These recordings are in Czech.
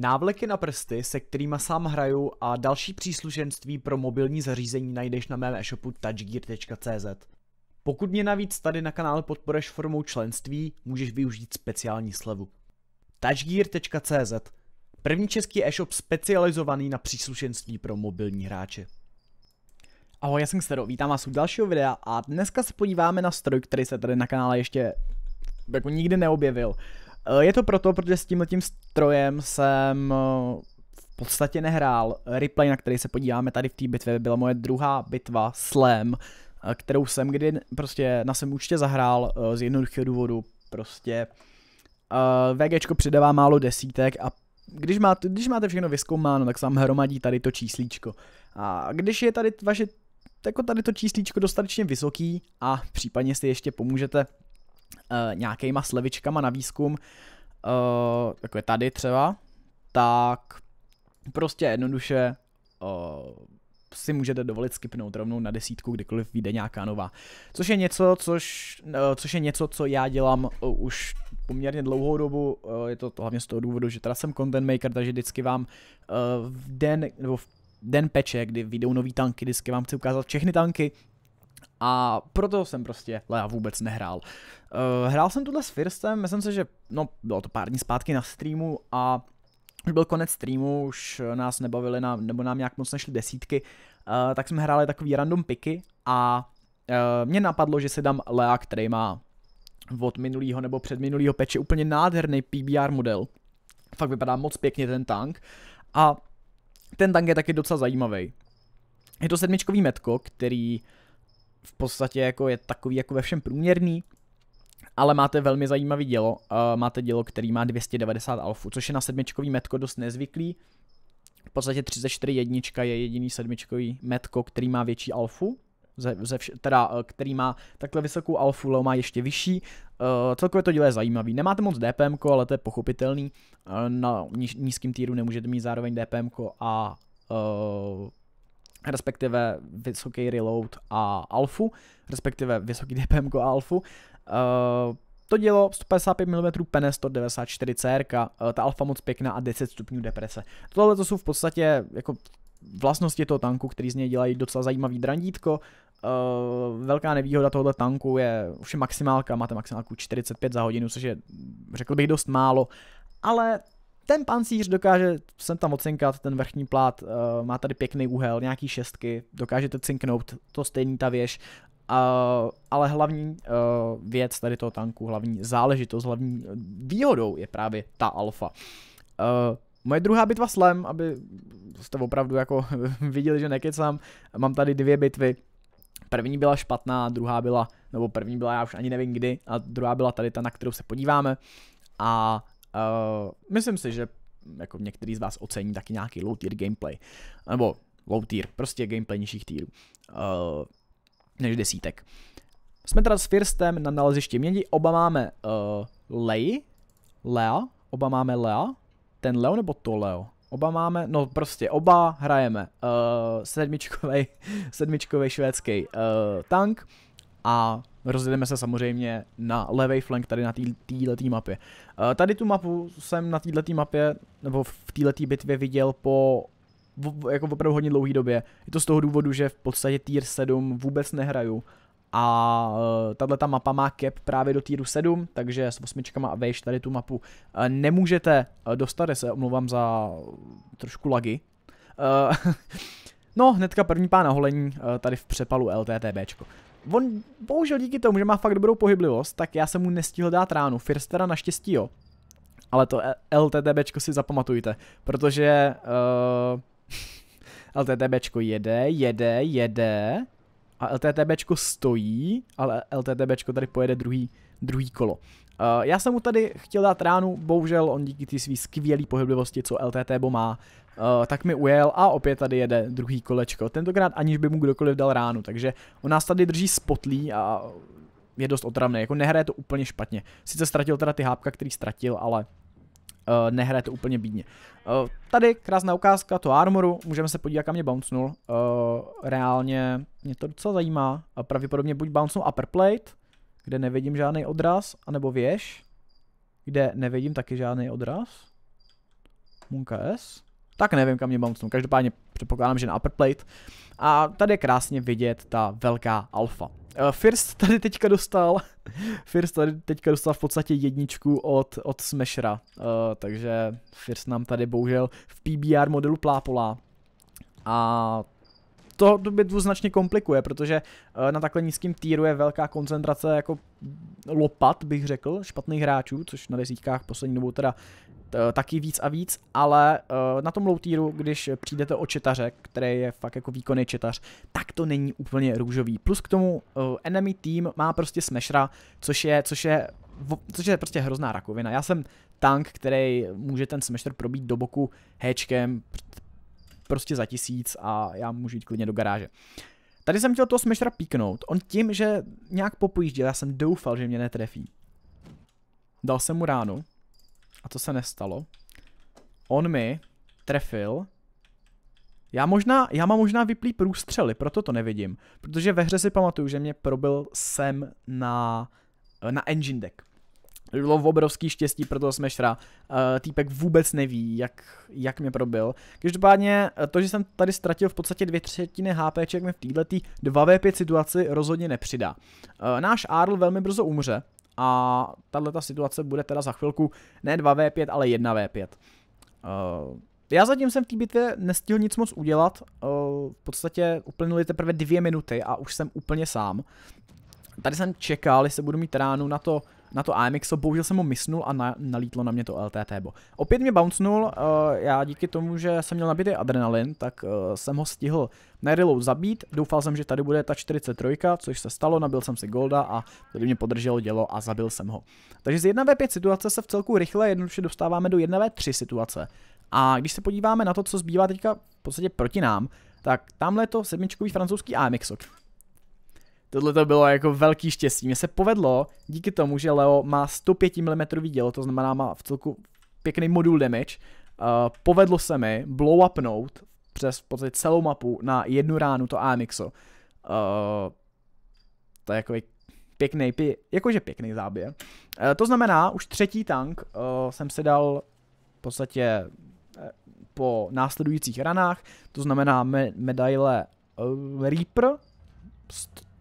Návleky na prsty, se kterými sám hraju a další příslušenství pro mobilní zařízení najdeš na mém e-shopu touchgear.cz. Pokud mě navíc tady na kanále podporeš formou členství, můžeš využít speciální slevu. touchgear.cz První český e-shop specializovaný na příslušenství pro mobilní hráče. Ahoj, já jsem Xero, vítám vás u dalšího videa a dneska se podíváme na stroj, který se tady na kanále ještě jako nikdy neobjevil. Eh, je to proto, protože s tímhletím strojem jsem eh, v podstatě nehrál. Replay, na který se podíváme tady v té bitvě, byla moje druhá bitva Slam, eh, kterou jsem kdy prostě na svém účtě zahrál z jednoduchého důvodu. Prostě VGčko přidává málo desítek a když, má, když máte všechno vyskoumáno, tak sám hromadí tady to číslíčko. A když je tady vaše jako tady to číslíčko dostatečně vysoký a případně si ještě pomůžete Eh, nějakýma slevičkama na výzkum, eh, jako je tady třeba, tak prostě jednoduše eh, si můžete dovolit skipnout rovnou na desítku, kdykoliv vyjde nějaká nová. Což je něco, což, což je něco, co já dělám už poměrně dlouhou dobu, je to, to hlavně z toho důvodu, že teda jsem content maker, takže vždycky vám v den, nebo v den peče, kdy vyjdou nový tanky, vždycky vám chci ukázat všechny tanky, a proto jsem prostě Lea vůbec nehrál. Eh, hrál jsem tuhle s Firstem, myslím si, že no, bylo to pár dní zpátky na streamu a už byl konec streamu, už nás nebavili na, nebo nám nějak moc nešly desítky, eh, tak jsme hráli takový random piky a eh, mě napadlo, že se dám Lea, který má od minulého nebo předminulého peče úplně nádherný PBR model. Fakt vypadá moc pěkně ten tank a ten tank je taky docela zajímavý. Je to sedmičkový metko, který uh, v podstatě jako je takový jako ve všem průměrný, ale máte velmi zajímavý dělo. Uh, máte dělo, který má 290 alfu, což je na sedmičkový metko dost nezvyklý. V podstatě 34 jednička je jediný sedmičkový metko, který má větší alfu. Ze, ze vš- teda, eh, který má takhle vysokou alfu, Leo má ještě vyšší. Uh, celkově to dílo je zajímavý. Nemáte moc DPM, ale to je pochopitelný. Uh, na níž, nízkým týru nemůžete mít zároveň DPM a uh, respektive vysoký reload a alfu, respektive vysoký DPM a alfu. Uh, to dělo 155 mm pene 194 CR, eh, ta alfa moc pěkná a 10 stupňů deprese. Tohle to jsou v podstatě jako vlastnosti toho tanku, který z něj dělají docela zajímavý drandítko. Uh, velká nevýhoda tohoto tanku je už je maximálka, máte maximálku 45 za hodinu, což je řekl bych dost málo, ale ten pancíř dokáže sem tam ocinkat, ten vrchní plát uh, má tady pěkný úhel, nějaký šestky, dokážete cinknout, to stejný ta věž, Uh, ale hlavní uh, věc tady toho tanku, hlavní záležitost, hlavní eh, výhodou je právě ta alfa. Uh, moje druhá bitva s Lem, aby jste opravdu jako viděli, že nekecám, mám tady dvě bitvy. První byla špatná, druhá byla, nebo první byla já už ani nevím kdy, a druhá byla tady ta, na kterou se podíváme. A Uh, myslím si, že jako některý z vás ocení taky nějaký low tier gameplay. Nebo low tier, prostě gameplay nižších týrů, Uh, než desítek. Jsme teda s Firstem na nalezišti mědi, oba máme uh, Lei, Lea, oba máme Lea, ten Leo nebo to Leo? Oba máme, no prostě oba hrajeme uh, sedmičkový švédský uh, tank, a rozjedeme se samozřejmě na levý flank tady na této mapě. Eh, tady tu mapu jsem na této mapě, nebo v této bitvě viděl po jako opravdu hodně dlouhý době. Je to z toho důvodu, že v podstatě tier 7 vůbec nehraju a eh, tahle ta mapa má cap právě do týru 7, takže s osmičkama a vejš tady tu mapu eh, nemůžete dostat, se omlouvám za trošku lagy. no, hnedka první pána holení tady v přepalu LTTBčko. On bohužel díky tomu, že má fakt dobrou pohyblivost, tak já jsem mu nestihl dát ránu. Firstera naštěstí jo. Ale to e- LTTBčko si zapamatujte, protože uh, eh, LTTBčko jede, jede, jede a LTTBčko stojí, ale LTTBčko tady pojede druhý, druhý kolo. Uh, já jsem mu tady chtěl dát ránu, bohužel on díky ty svý skvělý pohyblivosti, co LTTBo má, uh, tak mi ujel a opět tady jede druhý kolečko. Tentokrát aniž by mu kdokoliv dal ránu, takže on nás tady drží spotlí a je dost otravný, jako nehraje to úplně špatně. Sice ztratil teda ty hápka, který ztratil, ale uh, eh, to úplně bídně. Uh, tady krásná ukázka to armoru, můžeme se podívat, kam mě bouncnul. Uh, eh, reálně mě to docela zajímá. Uh, pravděpodobně buď bouncnul upper plate, kde nevidím žádný odraz, anebo věž, kde nevidím taky žádný odraz. Munka S. Tak nevím, kam mě bouncnou. Každopádně předpokládám, že na upper plate. A tady je krásně vidět ta velká alfa. Eh, First tady teďka dostal First tady teďka dostal v podstatě jedničku od, od Smashera, uh, takže First nám tady bohužel v PBR modelu plápolá a to by značně komplikuje, protože uh, na takhle nízkém týru je velká koncentrace jako lopat, bych řekl, špatných hráčů, což na desítkách poslední dobou teda Eh, taky víc a víc, ale uh, na tom low tieru, když přijdete o četaře, který je fakt jako výkonný četař, tak to není úplně růžový. Plus k tomu uh, enemy team má prostě smešra, což je, což je což je prostě hrozná rakovina. Já jsem tank, který může ten smešr probít do boku hečkem prostě za tisíc a já můžu jít klidně do garáže. Tady jsem chtěl toho smešra píknout. On tím, že nějak popojížděl, já jsem doufal, že mě netrefí. Dal jsem mu ránu, a to se nestalo. On mi trefil. Já možná, já mám možná vyplý průstřely, proto to nevidím. Protože ve hře si pamatuju, že mě probil sem na, na engine deck. Bylo v obrovský štěstí pro toho smešra. Uh, eh, týpek vůbec neví, jak, jak mě probil. Každopádně eh, to, že jsem tady ztratil v podstatě dvě třetiny HP, jak mi v této 2v5 situaci rozhodně nepřidá. Uh, náš Arl velmi brzo umře, a tahle ta situace bude teda za chvilku ne 2v5, ale 1v5. Uh, eh, já zatím jsem v té bitvě nestihl nic moc udělat, uh, v podstatě uplynuly teprve dvě minuty a už jsem úplně sám. Tady jsem čekal, jestli budu mít ránu na to na to AMX, bohužel jsem ho misnul a na, nalítlo na mě to LTT. Bo. Opět mě bouncnul, uh, já díky tomu, že jsem měl nabitý adrenalin, tak uh, jsem ho stihl na reload zabít, doufal jsem, že tady bude ta 43, což se stalo, nabil jsem si golda a tady mě podrželo dělo a zabil jsem ho. Takže z 1v5 situace se v celku rychle jednoduše dostáváme do 1v3 situace. A když se podíváme na to, co zbývá teďka v podstatě proti nám, tak tamhle je to sedmičkový francouzský AMX. Tohle to bylo jako velký štěstí. Mně se povedlo díky tomu, že Leo má 105 mm dělo, to znamená má v celku pěkný modul damage. Uh, povedlo se mi blow upnout přes podstatě celou mapu na jednu ránu to Amixo. Uh, eh, to je jako pěkný, pě, jakože pěkný záběr. Uh, to znamená, už třetí tank uh, jsem si dal v podstatě po následujících ranách, to znamená me, medaile uh, Reaper,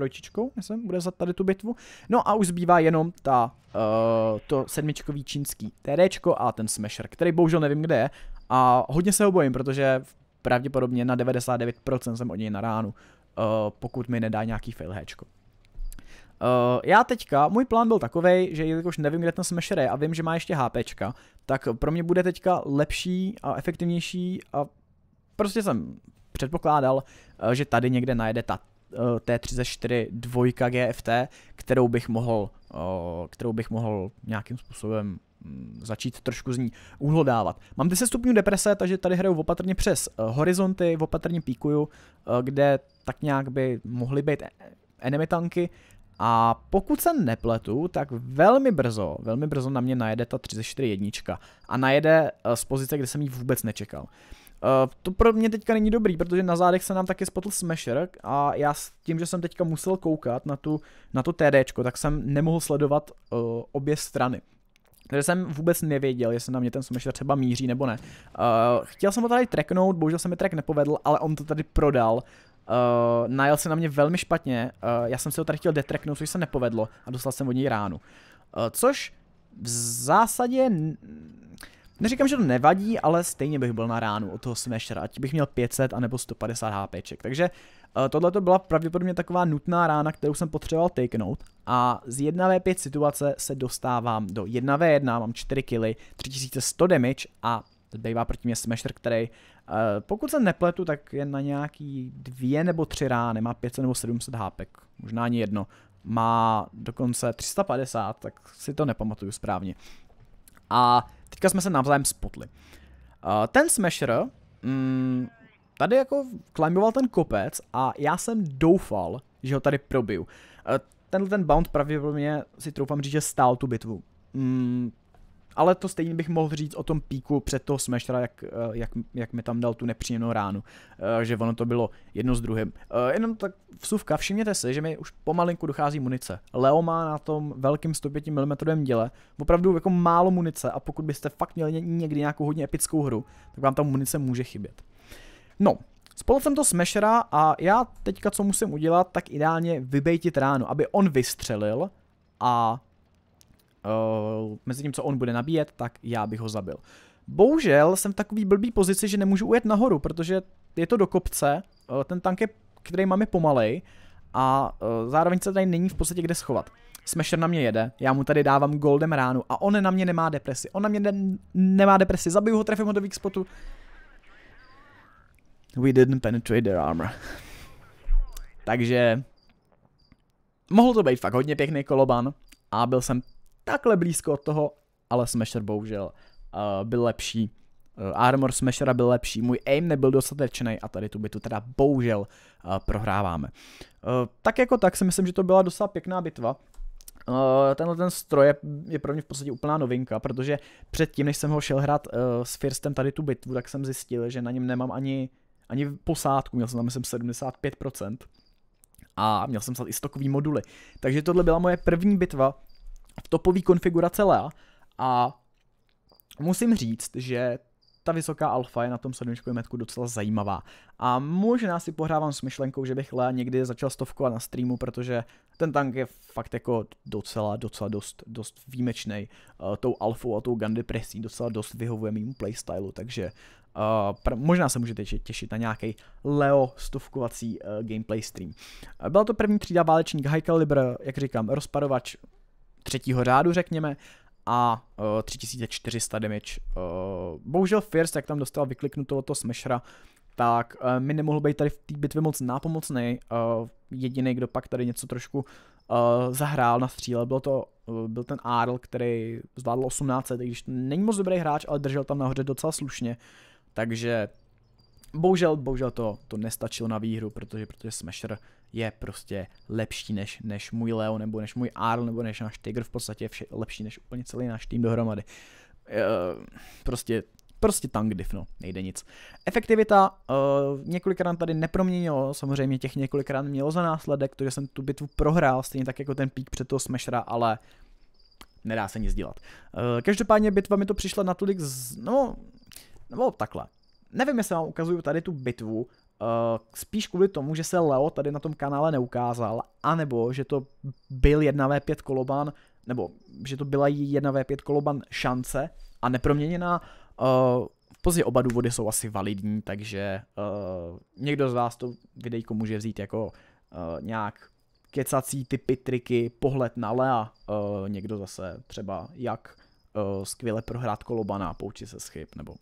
trojčičkou, jsem bude za tady tu bitvu. No a už zbývá jenom ta, uh, to sedmičkový čínský TDčko a ten Smasher, který bohužel nevím kde je. A hodně se ho bojím, protože pravděpodobně na 99% jsem od něj na ránu, uh, pokud mi nedá nějaký failhečko. Uh, eh, já teďka, můj plán byl takový, že jakož nevím, kde ten smasher je a vím, že má ještě HPčka, tak pro mě bude teďka lepší a efektivnější a prostě jsem předpokládal, uh, že tady někde najede ta Eh, T34 dvojka GFT, kterou bych mohl, eh, kterou bych mohl nějakým způsobem mm, začít trošku z ní uhlodávat. Mám 10 stupňů deprese, takže tady hraju opatrně přes eh, horizonty, opatrně píkuju, kde tak nějak by mohly být e-, enemy tanky, a pokud se nepletu, tak velmi brzo, velmi brzo na mě najede ta 34 jednička a najede z pozice, kde jsem ji vůbec nečekal. Uh, to pro mě teďka není dobrý, protože na zádech se nám taky spotl Smasher a já s tím, že jsem teďka musel koukat na, tu, na to TDčko, tak jsem nemohl sledovat uh, obě strany. Takže jsem vůbec nevěděl, jestli na mě ten Smasher třeba míří nebo ne. Uh, chtěl jsem ho tady tracknout, bohužel se mi track nepovedl, ale on to tady prodal. Uh, najel se na mě velmi špatně, uh, já jsem si ho tady chtěl detracknout, což se nepovedlo a dostal jsem od něj ránu. Uh, což v zásadě Neříkám, že to nevadí, ale stejně bych byl na ránu od toho smashera, ať bych měl 500 anebo 150 HPček. Takže eh, tohle to byla pravděpodobně taková nutná rána, kterou jsem potřeboval takenout a z 1v5 situace se dostávám do 1v1, mám 4 killy, 3100 damage a zbývá proti mě smasher, který eh, pokud se nepletu, tak je na nějaký dvě nebo tři rány, má 500 nebo 700 hápek, možná ani jedno. Má dokonce 350, tak si to nepamatuju správně. A Teďka jsme se navzájem spotli. Uh, ten Smasher mm, tady jako climboval ten kopec a já jsem doufal, že ho tady probiju. Uh, tenhle ten Bound pravděpodobně si troufám říct, že stál tu bitvu. Mm, ale to stejně bych mohl říct o tom píku před toho Smashera, jak, eh, jak, jak mi tam dal tu nepříjemnou ránu, eh, že ono to bylo jedno s druhým. Eh, jenom tak vsuvka, všimněte si, že mi už pomalinku dochází munice. Leo má na tom velkým 105 mm děle opravdu jako málo munice a pokud byste fakt měli někdy nějakou hodně epickou hru, tak vám tam munice může chybět. No, Spolu jsem to smešera a já teďka co musím udělat, tak ideálně vybejtit ránu, aby on vystřelil a uh, mezi tím, co on bude nabíjet, tak já bych ho zabil. Bohužel jsem v takový blbý pozici, že nemůžu ujet nahoru, protože je to do kopce, uh, ten tank, je, který máme pomalej, a uh, zároveň se tady není v podstatě kde schovat. Smasher na mě jede, já mu tady dávám goldem ránu a on na mě nemá depresi. On na mě ne nemá depresi, zabiju ho, trefím ho do weak spotu. We didn't penetrate their armor. Takže... Mohl to být fakt hodně pěkný koloban a byl jsem takhle blízko od toho, ale Smasher bohužel uh, byl lepší. Uh, armor Smashera byl lepší, můj aim nebyl dostatečný a tady tu bitu teda bohužel uh, prohráváme. Uh, tak jako tak si myslím, že to byla docela pěkná bitva. Uh, tenhle ten stroj je, je pro mě v podstatě úplná novinka, protože předtím, než jsem ho šel hrát uh, s Firstem tady tu bitvu, tak jsem zjistil, že na něm nemám ani, ani posádku, měl jsem tam myslím 75% a měl jsem snad i stokový moduly. Takže tohle byla moje první bitva v topový konfigurace Lea a musím říct, že ta vysoká alfa je na tom sedmičkovém metku docela zajímavá. A možná si pohrávám s myšlenkou, že bych Lea někdy začal stovkovat na streamu, protože ten tank je fakt jako docela, docela dost, dost výjimečný. Uh, eh, tou alfou a tou gun depresí docela dost vyhovuje mému playstylu, takže uh, možná se můžete těšit na nějaký Leo stovkovací uh, gameplay stream. Byla to první třída válečník High Caliber, jak říkám, rozpadovač třetího řádu, řekněme, a uh, e, 3400 damage. Uh, bohužel first jak tam dostal vykliknuto to smešra, tak uh, mi nemohl být tady v té bitvě moc nápomocný. Uh, jediný, kdo pak tady něco trošku uh, zahrál na stříle, bylo to, uh, byl ten Arl, který zvládl 18, i když není moc dobrý hráč, ale držel tam nahoře docela slušně. Takže Bohužel, bohužel to, to nestačilo na výhru, protože, protože Smasher je prostě lepší než, než můj Leo, nebo než můj Arl, nebo než náš Tiger v podstatě vše, lepší než úplně celý náš tým dohromady. Uh, prostě prostě tank div, no, nejde nic. Efektivita, uh, několikrát tady neproměnilo, samozřejmě těch několikrát mělo za následek, to, že jsem tu bitvu prohrál, stejně tak jako ten pík před toho smashera, ale nedá se nic dělat. Uh, každopádně bitva mi to přišla natolik, z, no, nebo takhle nevím, jestli vám ukazuju tady tu bitvu, uh, spíš kvůli tomu, že se Leo tady na tom kanále neukázal, anebo že to byl 1v5 koloban, nebo že to byla 1v5 koloban šance a neproměněná. Uh, pozdě oba důvody jsou asi validní, takže uh, někdo z vás to videjko může vzít jako uh, nějak kecací typy, triky, pohled na Lea, uh, někdo zase třeba jak uh, skvěle prohrát kolobana a poučit se schyb, nebo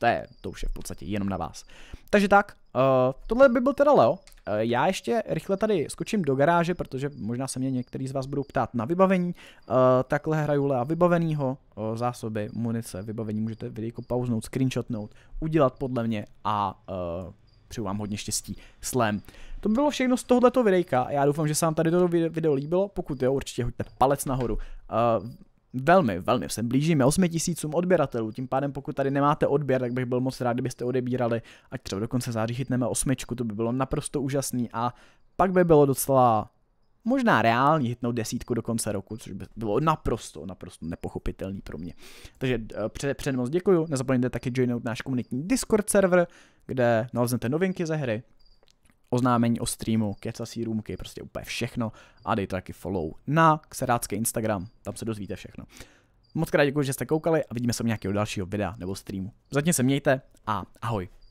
to, je, to už je v podstatě jenom na vás. Takže tak, uh, tohle by byl teda Leo. Uh, já ještě rychle tady skočím do garáže, protože možná se mě některý z vás budou ptát na vybavení. Uh, takhle hraju Lea vybavenýho, uh, zásoby, munice, vybavení, můžete video jako pauznout, screenshotnout, udělat podle mě a uh, přeju vám hodně štěstí. Slem. To by bylo všechno z tohoto videjka. Já doufám, že se vám tady toto video líbilo. Pokud jo, určitě hoďte palec nahoru. Uh, velmi, velmi se blížíme 8 tisícům odběratelů, tím pádem pokud tady nemáte odběr, tak bych byl moc rád, kdybyste odebírali, ať třeba do konce září chytneme osmičku, to by bylo naprosto úžasný a pak by bylo docela možná reálně hitnout desítku do konce roku, což by bylo naprosto, naprosto nepochopitelný pro mě. Takže eh, před, předem moc děkuju, nezapomeňte taky joinout náš komunitní Discord server, kde naleznete novinky ze hry, oznámení o streamu, kecací růmky, prostě úplně všechno a dejte taky follow na kserácký Instagram, tam se dozvíte všechno. Moc krát děkuji, že jste koukali a vidíme se u nějakého dalšího videa nebo streamu. Zatím se mějte a ahoj.